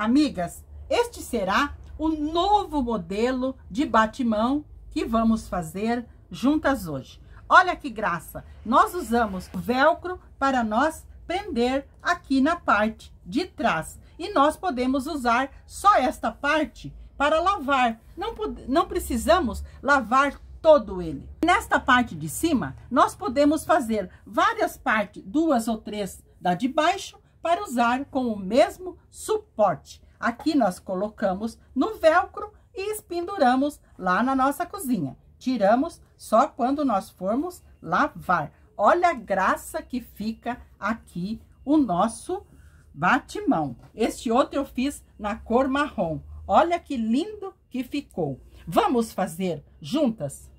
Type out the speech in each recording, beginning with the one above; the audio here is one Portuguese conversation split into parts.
Amigas, este será o novo modelo de batimão que vamos fazer juntas hoje. Olha que graça! Nós usamos velcro para nós prender aqui na parte de trás. E nós podemos usar só esta parte para lavar. Não, não precisamos lavar todo ele. Nesta parte de cima, nós podemos fazer várias partes, duas ou três da de baixo, para usar com o mesmo suporte. Aqui nós colocamos no velcro e espenduramos lá na nossa cozinha. Tiramos só quando nós formos lavar. Olha a graça que fica aqui o nosso batimão. Este outro eu fiz na cor marrom. Olha que lindo que ficou. Vamos fazer juntas?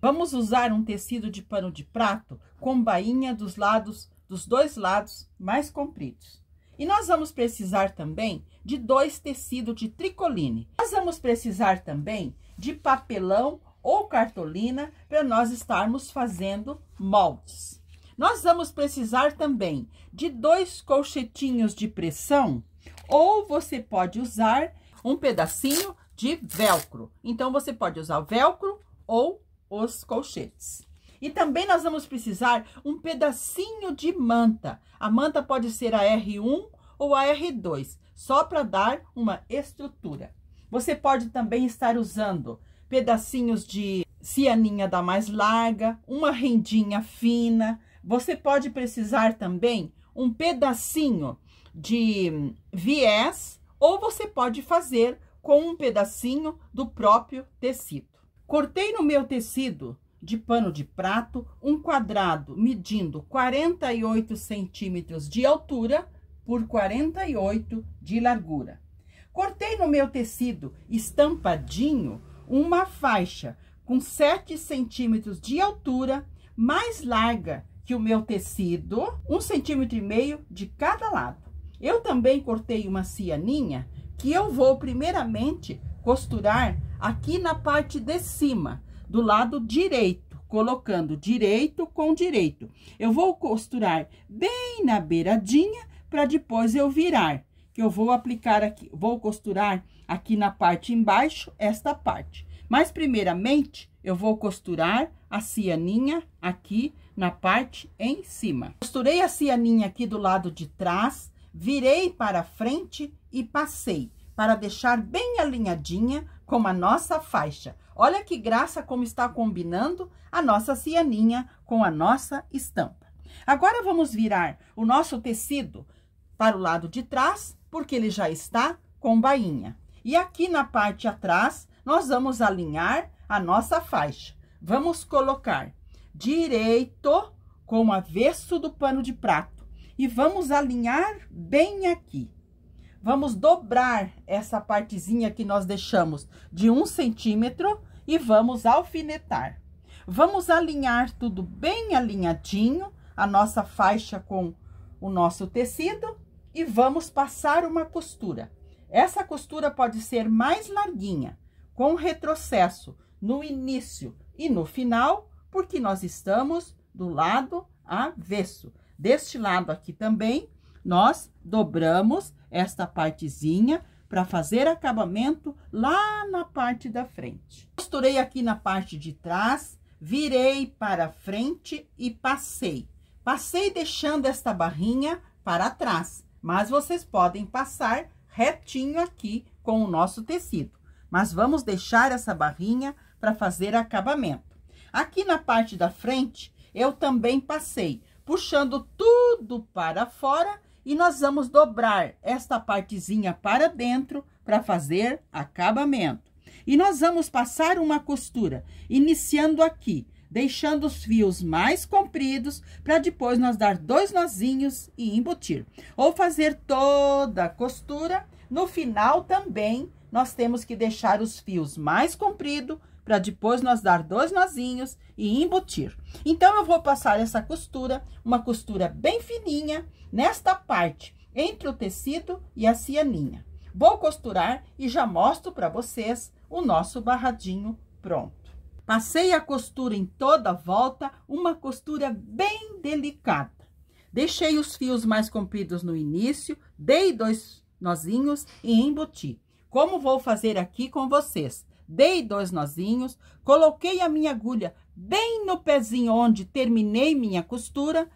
Vamos usar um tecido de pano de prato com bainha dos lados dos dois lados mais compridos. E nós vamos precisar também de dois tecidos de tricoline. Nós vamos precisar também de papelão ou cartolina para nós estarmos fazendo moldes. Nós vamos precisar também de dois colchetinhos de pressão ou você pode usar um pedacinho de velcro. Então, você pode usar o velcro ou os colchetes. E também nós vamos precisar um pedacinho de manta. A manta pode ser a R1 ou a R2, só para dar uma estrutura. Você pode também estar usando pedacinhos de cianinha da mais larga, uma rendinha fina. Você pode precisar também um pedacinho de viés ou você pode fazer com um pedacinho do próprio tecido. Cortei no meu tecido de pano de prato, um quadrado medindo 48 centímetros de altura por 48 de largura. Cortei no meu tecido estampadinho uma faixa com 7 centímetros de altura, mais larga que o meu tecido, um centímetro e meio de cada lado. Eu também cortei uma cianinha que eu vou primeiramente costurar aqui na parte de cima, do lado direito, colocando direito com direito. Eu vou costurar bem na beiradinha para depois eu virar, que eu vou aplicar aqui, vou costurar aqui na parte embaixo esta parte. Mas primeiramente eu vou costurar a cianinha aqui na parte em cima. Costurei a cianinha aqui do lado de trás, virei para frente e passei para deixar bem alinhadinha com a nossa faixa. Olha que graça como está combinando a nossa cianinha com a nossa estampa. Agora, vamos virar o nosso tecido para o lado de trás, porque ele já está com bainha. E aqui na parte atrás, nós vamos alinhar a nossa faixa. Vamos colocar direito com o avesso do pano de prato. E vamos alinhar bem aqui. Vamos dobrar essa partezinha que nós deixamos de um centímetro e vamos alfinetar. Vamos alinhar tudo bem alinhadinho, a nossa faixa com o nosso tecido e vamos passar uma costura. Essa costura pode ser mais larguinha, com retrocesso no início e no final, porque nós estamos do lado avesso. Deste lado aqui também, nós dobramos esta partezinha para fazer acabamento lá na parte da frente. Costurei aqui na parte de trás, virei para frente e passei. Passei deixando esta barrinha para trás, mas vocês podem passar retinho aqui com o nosso tecido. Mas vamos deixar essa barrinha para fazer acabamento. Aqui na parte da frente, eu também passei, puxando tudo para fora e nós vamos dobrar esta partezinha para dentro para fazer acabamento. E nós vamos passar uma costura, iniciando aqui, deixando os fios mais compridos, para depois nós dar dois nozinhos e embutir. Ou fazer toda a costura, no final também nós temos que deixar os fios mais compridos para depois nós dar dois nozinhos e embutir. Então, eu vou passar essa costura, uma costura bem fininha, nesta parte, entre o tecido e a cianinha. Vou costurar e já mostro para vocês o nosso barradinho pronto. Passei a costura em toda a volta, uma costura bem delicada. Deixei os fios mais compridos no início, dei dois nozinhos e embuti. Como vou fazer aqui com vocês dei dois nozinhos, coloquei a minha agulha bem no pezinho onde terminei minha costura,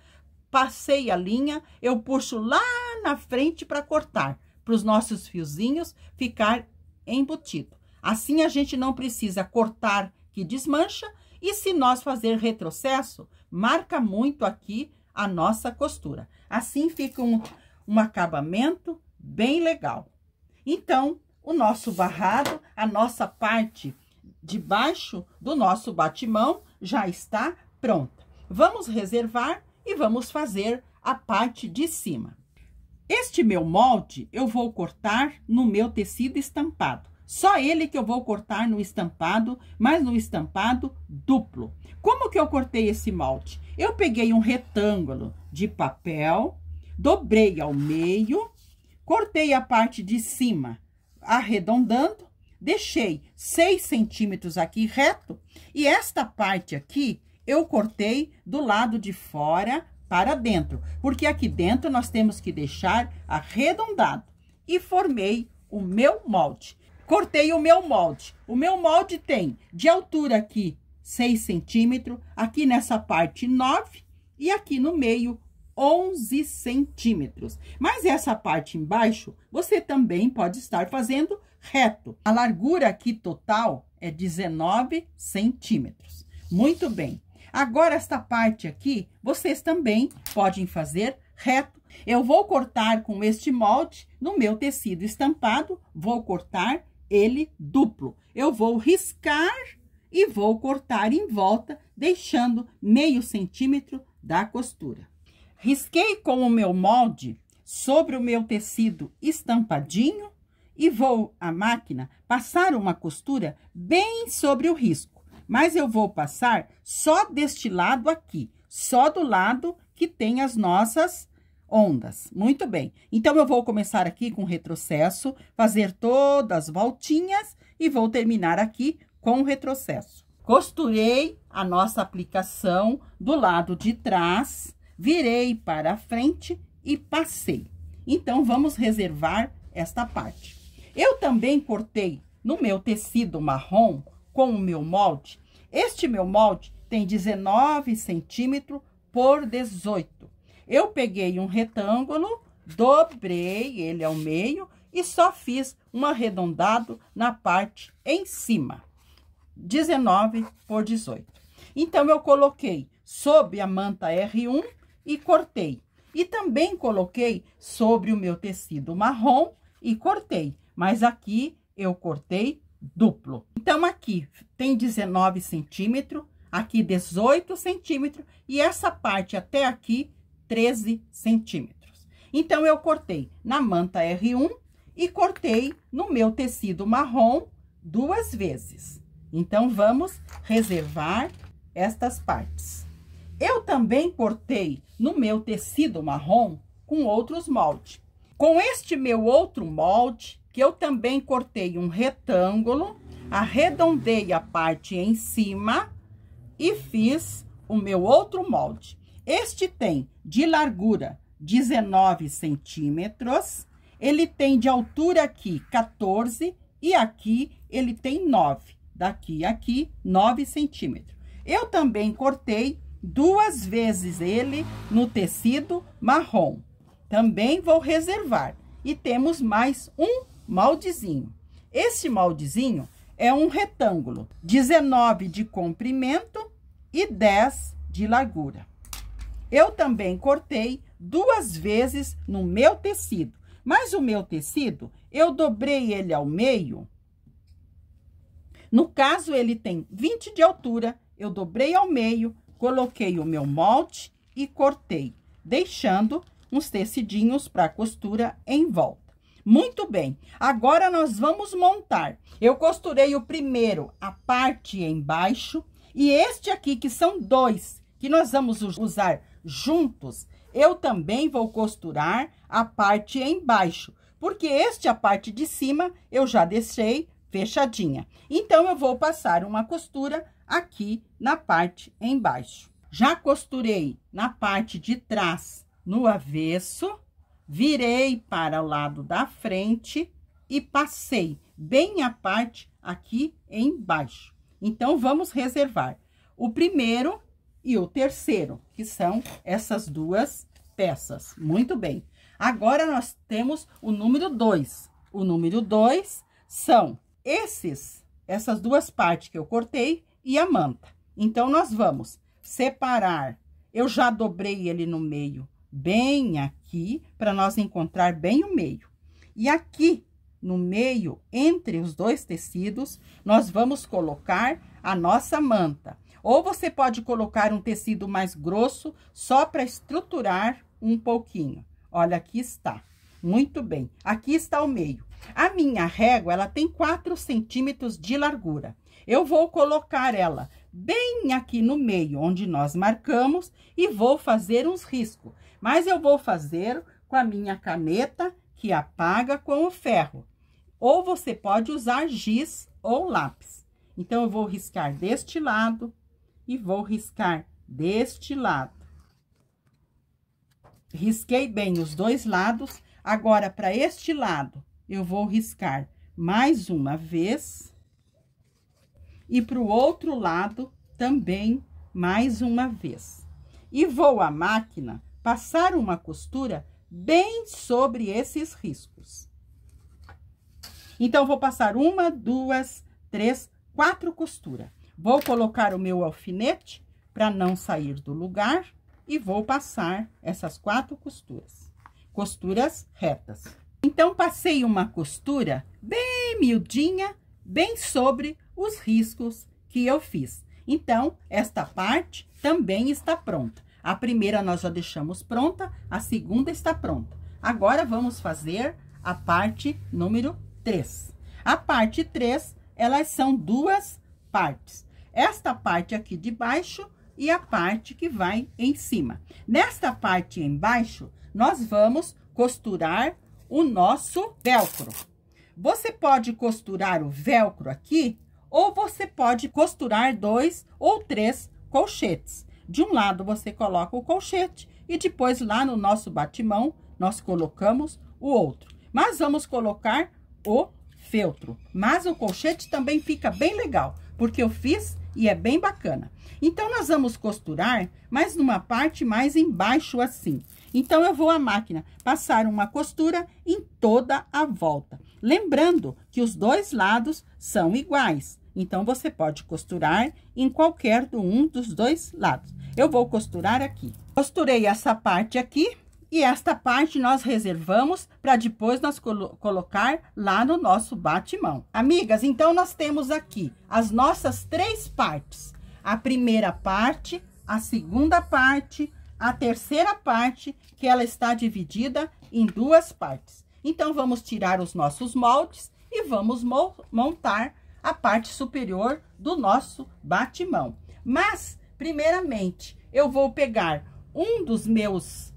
passei a linha, eu puxo lá na frente para cortar, para os nossos fiozinhos ficar embutido. Assim a gente não precisa cortar que desmancha e se nós fazer retrocesso, marca muito aqui a nossa costura. Assim fica um, um acabamento bem legal. Então, o nosso barrado, a nossa parte de baixo do nosso batimão já está pronta. Vamos reservar e vamos fazer a parte de cima. Este meu molde eu vou cortar no meu tecido estampado. Só ele que eu vou cortar no estampado, mas no estampado duplo. Como que eu cortei esse molde? Eu peguei um retângulo de papel, dobrei ao meio, cortei a parte de cima arredondando, deixei 6 centímetros aqui reto, e esta parte aqui eu cortei do lado de fora para dentro, porque aqui dentro nós temos que deixar arredondado, e formei o meu molde. Cortei o meu molde. O meu molde tem de altura aqui 6 centímetros, aqui nessa parte 9 e aqui no meio 11 centímetros. Mas essa parte embaixo, você também pode estar fazendo reto. A largura aqui total é 19 centímetros. Muito bem. Agora, esta parte aqui, vocês também podem fazer reto. Eu vou cortar com este molde no meu tecido estampado, vou cortar ele duplo. Eu vou riscar e vou cortar em volta, deixando meio centímetro da costura. Risquei com o meu molde sobre o meu tecido estampadinho e vou à máquina passar uma costura bem sobre o risco. Mas eu vou passar só deste lado aqui, só do lado que tem as nossas ondas. Muito bem. Então, eu vou começar aqui com retrocesso, fazer todas as voltinhas e vou terminar aqui com retrocesso. Costurei a nossa aplicação do lado de trás virei para a frente e passei. Então, vamos reservar esta parte. Eu também cortei no meu tecido marrom com o meu molde. Este meu molde tem 19 centímetros por 18. Eu peguei um retângulo, dobrei ele ao meio e só fiz um arredondado na parte em cima. 19 por 18. Então, eu coloquei sob a manta R1 e cortei. E também coloquei sobre o meu tecido marrom e cortei. Mas aqui eu cortei duplo. Então, aqui tem 19 centímetros, aqui 18 centímetros e essa parte até aqui 13 centímetros. Então, eu cortei na manta R1 e cortei no meu tecido marrom duas vezes. Então, vamos reservar estas partes. Eu também cortei no meu tecido marrom com outros moldes. Com este meu outro molde, que eu também cortei um retângulo, arredondei a parte em cima e fiz o meu outro molde. Este tem de largura 19 centímetros, ele tem de altura aqui 14 e aqui ele tem 9, daqui a aqui 9 centímetros. Eu também cortei duas vezes ele no tecido marrom. Também vou reservar. E temos mais um moldezinho. Este moldezinho é um retângulo, 19 de comprimento e 10 de largura. Eu também cortei duas vezes no meu tecido, mas o meu tecido, eu dobrei ele ao meio. No caso, ele tem 20 de altura, eu dobrei ao meio Coloquei o meu molde e cortei, deixando uns tecidinhos para costura em volta. Muito bem, agora nós vamos montar. Eu costurei o primeiro, a parte embaixo, e este aqui, que são dois, que nós vamos usar juntos, eu também vou costurar a parte embaixo, porque este, a parte de cima, eu já deixei fechadinha. Então, eu vou passar uma costura aqui na parte embaixo. Já costurei na parte de trás no avesso, virei para o lado da frente e passei bem a parte aqui embaixo. Então, vamos reservar o primeiro e o terceiro, que são essas duas peças. Muito bem. Agora, nós temos o número dois. O número dois são esses, essas duas partes que eu cortei, e a manta. Então, nós vamos separar. Eu já dobrei ele no meio, bem aqui, para nós encontrar bem o meio. E aqui, no meio, entre os dois tecidos, nós vamos colocar a nossa manta. Ou você pode colocar um tecido mais grosso, só para estruturar um pouquinho. Olha, aqui está. Muito bem. Aqui está o meio. A minha régua, ela tem 4 centímetros de largura. Eu vou colocar ela bem aqui no meio, onde nós marcamos, e vou fazer uns riscos. Mas eu vou fazer com a minha caneta, que apaga com o ferro. Ou você pode usar giz ou lápis. Então, eu vou riscar deste lado e vou riscar deste lado. Risquei bem os dois lados. Agora, para este lado, eu vou riscar mais uma vez e para o outro lado também mais uma vez. E vou à máquina passar uma costura bem sobre esses riscos. Então, vou passar uma, duas, três, quatro costuras. Vou colocar o meu alfinete para não sair do lugar e vou passar essas quatro costuras. Costuras retas. Então, passei uma costura bem miudinha, bem sobre os riscos que eu fiz. Então, esta parte também está pronta. A primeira nós já deixamos pronta, a segunda está pronta. Agora, vamos fazer a parte número 3. A parte 3, elas são duas partes. Esta parte aqui de baixo e a parte que vai em cima. Nesta parte embaixo, nós vamos costurar o nosso velcro. Você pode costurar o velcro aqui ou você pode costurar dois ou três colchetes. De um lado você coloca o colchete e depois lá no nosso batimão nós colocamos o outro. Mas vamos colocar o feltro. Mas o colchete também fica bem legal, porque eu fiz e é bem bacana. Então, nós vamos costurar, mas numa parte mais embaixo assim. Então, eu vou à máquina passar uma costura em toda a volta. Lembrando que os dois lados são iguais. Então, você pode costurar em qualquer um dos dois lados. Eu vou costurar aqui. Costurei essa parte aqui e esta parte nós reservamos para depois nós colo colocar lá no nosso batimão. Amigas, então, nós temos aqui as nossas três partes. A primeira parte, a segunda parte, a terceira parte, que ela está dividida em duas partes. Então, vamos tirar os nossos moldes e vamos montar a parte superior do nosso batimão. Mas, primeiramente, eu vou pegar um dos meus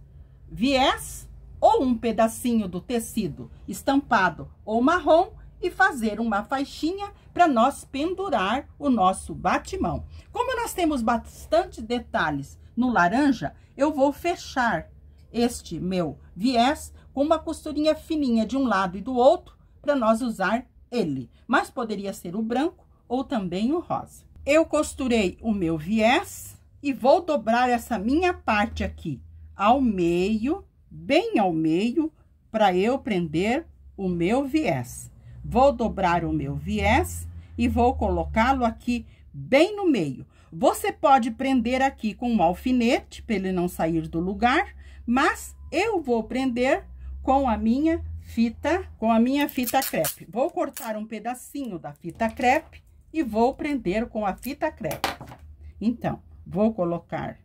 viés ou um pedacinho do tecido estampado ou marrom e fazer uma faixinha para nós pendurar o nosso batimão. Como nós temos bastante detalhes no laranja, eu vou fechar este meu viés com uma costurinha fininha de um lado e do outro para nós usar ele, mas poderia ser o branco ou também o rosa. Eu costurei o meu viés e vou dobrar essa minha parte aqui ao meio, bem ao meio, para eu prender o meu viés. Vou dobrar o meu viés e vou colocá-lo aqui bem no meio. Você pode prender aqui com um alfinete para ele não sair do lugar, mas eu vou prender com a minha fita com a minha fita crepe. Vou cortar um pedacinho da fita crepe e vou prender com a fita crepe. Então, vou colocar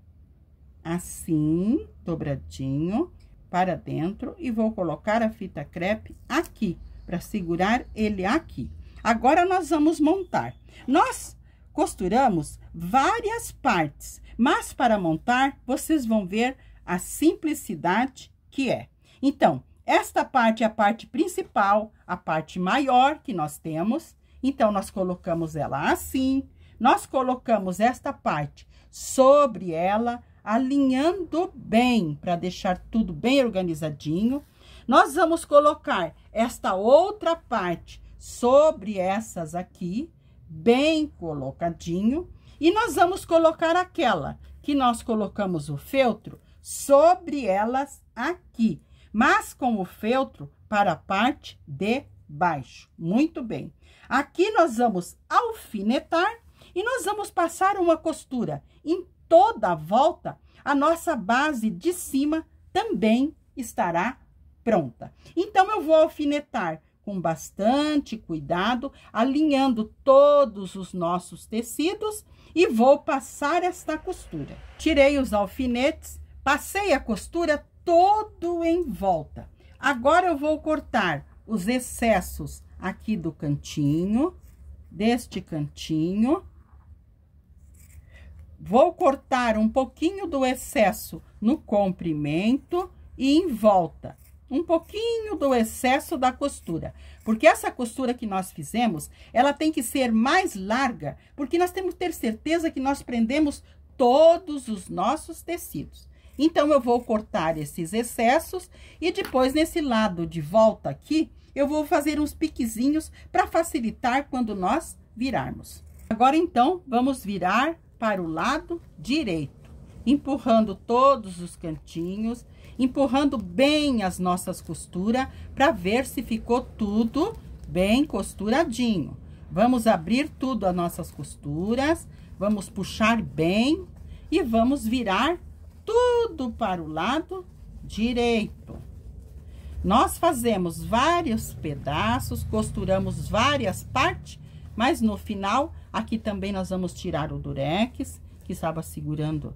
assim, dobradinho, para dentro e vou colocar a fita crepe aqui, para segurar ele aqui. Agora, nós vamos montar. Nós costuramos várias partes, mas para montar, vocês vão ver a simplicidade que é. Então, esta parte é a parte principal, a parte maior que nós temos. Então, nós colocamos ela assim. Nós colocamos esta parte sobre ela, alinhando bem, para deixar tudo bem organizadinho. Nós vamos colocar esta outra parte sobre essas aqui, bem colocadinho. E nós vamos colocar aquela que nós colocamos o feltro sobre elas aqui, mas com o feltro para a parte de baixo. Muito bem. Aqui nós vamos alfinetar e nós vamos passar uma costura em toda a volta. A nossa base de cima também estará pronta. Então, eu vou alfinetar com bastante cuidado, alinhando todos os nossos tecidos e vou passar esta costura. Tirei os alfinetes, passei a costura todo em volta. Agora eu vou cortar os excessos aqui do cantinho, deste cantinho. Vou cortar um pouquinho do excesso no comprimento e em volta. Um pouquinho do excesso da costura, porque essa costura que nós fizemos, ela tem que ser mais larga, porque nós temos que ter certeza que nós prendemos todos os nossos tecidos. Então, eu vou cortar esses excessos e depois, nesse lado de volta aqui, eu vou fazer uns piquezinhos para facilitar quando nós virarmos. Agora, então, vamos virar para o lado direito, empurrando todos os cantinhos, empurrando bem as nossas costuras para ver se ficou tudo bem costuradinho. Vamos abrir tudo as nossas costuras, vamos puxar bem e vamos virar tudo para o lado direito. Nós fazemos vários pedaços, costuramos várias partes, mas no final, aqui também nós vamos tirar o durex, que estava segurando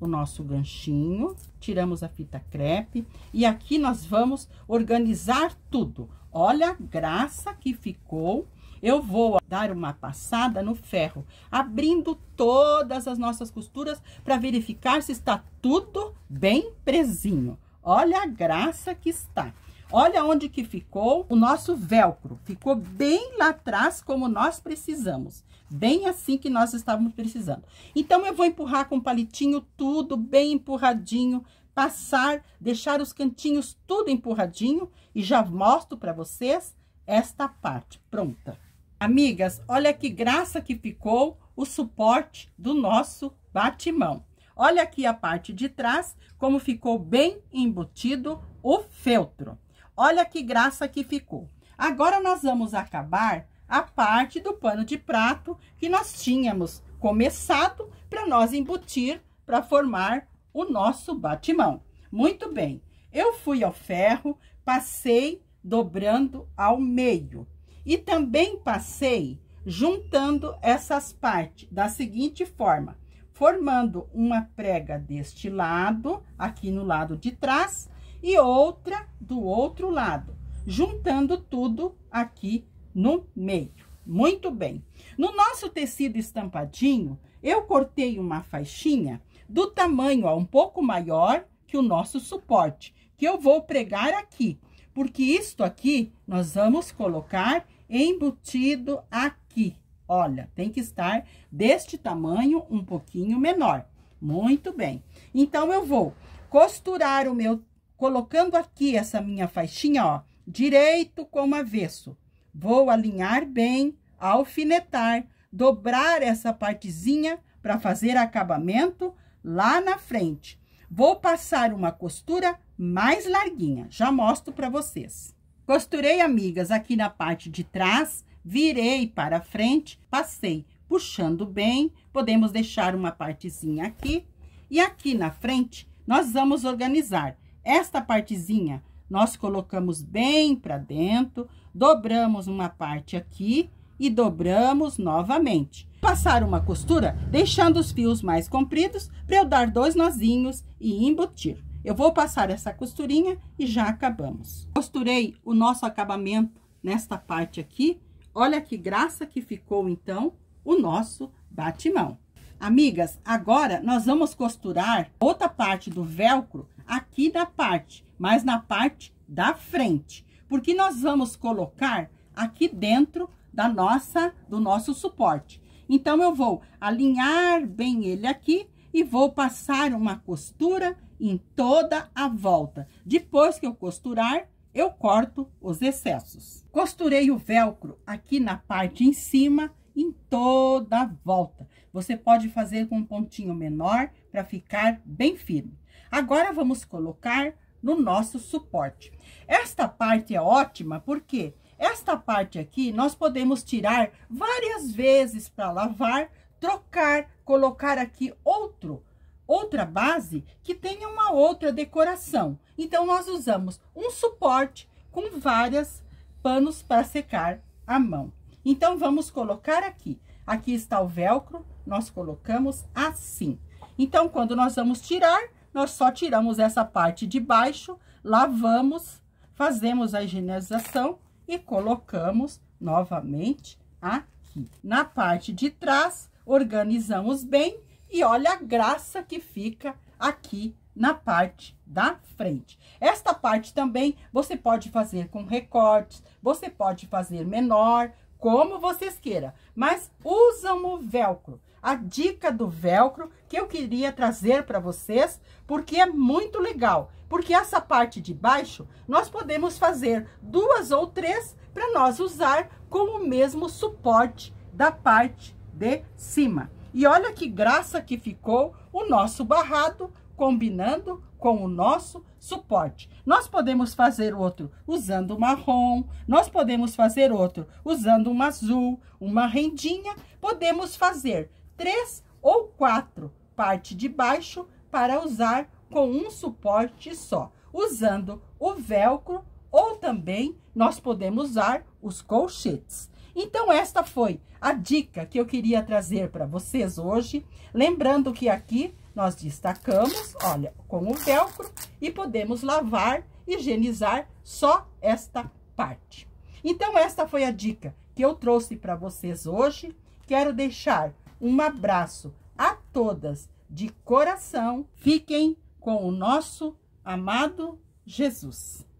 o nosso ganchinho, tiramos a fita crepe e aqui nós vamos organizar tudo. Olha a graça que ficou eu vou dar uma passada no ferro, abrindo todas as nossas costuras para verificar se está tudo bem presinho. Olha a graça que está. Olha onde que ficou o nosso velcro. Ficou bem lá atrás, como nós precisamos. Bem assim que nós estávamos precisando. Então, eu vou empurrar com palitinho tudo bem empurradinho, passar, deixar os cantinhos tudo empurradinho e já mostro para vocês esta parte pronta. Amigas, olha que graça que ficou o suporte do nosso batimão. Olha aqui a parte de trás, como ficou bem embutido o feltro. Olha que graça que ficou. Agora, nós vamos acabar a parte do pano de prato que nós tínhamos começado para nós embutir, para formar o nosso batimão. Muito bem, eu fui ao ferro, passei dobrando ao meio. E também passei juntando essas partes da seguinte forma, formando uma prega deste lado, aqui no lado de trás, e outra do outro lado, juntando tudo aqui no meio. Muito bem. No nosso tecido estampadinho, eu cortei uma faixinha do tamanho ó, um pouco maior que o nosso suporte, que eu vou pregar aqui, porque isto aqui nós vamos colocar embutido aqui. Olha, tem que estar deste tamanho, um pouquinho menor. Muito bem. Então, eu vou costurar o meu, colocando aqui essa minha faixinha, ó, direito como avesso. Vou alinhar bem, alfinetar, dobrar essa partezinha para fazer acabamento lá na frente. Vou passar uma costura mais larguinha, já mostro para vocês. Costurei, amigas, aqui na parte de trás, virei para frente, passei puxando bem. Podemos deixar uma partezinha aqui. E aqui na frente, nós vamos organizar esta partezinha. Nós colocamos bem para dentro, dobramos uma parte aqui e dobramos novamente. Passar uma costura, deixando os fios mais compridos, para eu dar dois nozinhos e embutir. Eu vou passar essa costurinha e já acabamos. Costurei o nosso acabamento nesta parte aqui. Olha que graça que ficou, então, o nosso batimão. Amigas, agora nós vamos costurar outra parte do velcro aqui na parte, mas na parte da frente. Porque nós vamos colocar aqui dentro da nossa, do nosso suporte. Então, eu vou alinhar bem ele aqui e vou passar uma costura em toda a volta. Depois que eu costurar, eu corto os excessos. Costurei o velcro aqui na parte em cima, em toda a volta. Você pode fazer com um pontinho menor para ficar bem firme. Agora, vamos colocar no nosso suporte. Esta parte é ótima porque esta parte aqui nós podemos tirar várias vezes para lavar, trocar, colocar aqui outro outra base que tenha uma outra decoração. Então, nós usamos um suporte com várias panos para secar a mão. Então, vamos colocar aqui. Aqui está o velcro, nós colocamos assim. Então, quando nós vamos tirar, nós só tiramos essa parte de baixo, lavamos, fazemos a higienização e colocamos novamente aqui. Na parte de trás, organizamos bem e olha a graça que fica aqui na parte da frente. Esta parte também você pode fazer com recortes, você pode fazer menor, como vocês queiram, mas usam o velcro. A dica do velcro que eu queria trazer para vocês, porque é muito legal. Porque essa parte de baixo, nós podemos fazer duas ou três para nós usar com o mesmo suporte da parte de cima. E olha que graça que ficou o nosso barrado combinando com o nosso suporte. Nós podemos fazer outro usando marrom, nós podemos fazer outro usando um azul, uma rendinha. Podemos fazer três ou quatro parte de baixo para usar com um suporte só, usando o velcro ou também nós podemos usar os colchetes. Então, esta foi a dica que eu queria trazer para vocês hoje. Lembrando que aqui nós destacamos, olha, com o velcro e podemos lavar, higienizar só esta parte. Então, esta foi a dica que eu trouxe para vocês hoje. Quero deixar um abraço a todas de coração. Fiquem com o nosso amado Jesus.